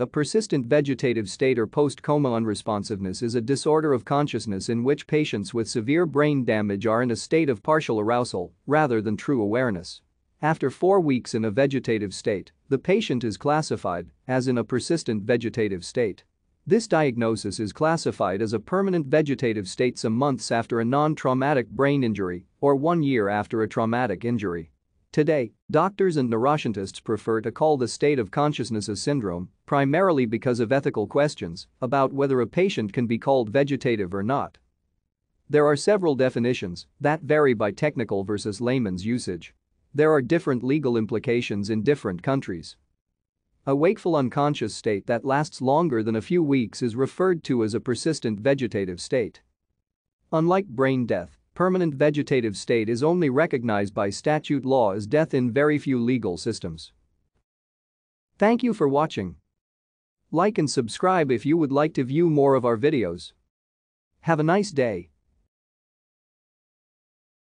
A persistent vegetative state or post-coma unresponsiveness is a disorder of consciousness in which patients with severe brain damage are in a state of partial arousal rather than true awareness. After four weeks in a vegetative state, the patient is classified as in a persistent vegetative state. This diagnosis is classified as a permanent vegetative state some months after a non-traumatic brain injury or one year after a traumatic injury. Today, doctors and neuroscientists prefer to call the state of consciousness a syndrome, primarily because of ethical questions about whether a patient can be called vegetative or not. There are several definitions that vary by technical versus layman's usage. There are different legal implications in different countries. A wakeful unconscious state that lasts longer than a few weeks is referred to as a persistent vegetative state. Unlike brain death, permanent vegetative state is only recognized by statute law as death in very few legal systems. Thank you for watching. Like and subscribe if you would like to view more of our videos. Have a nice day.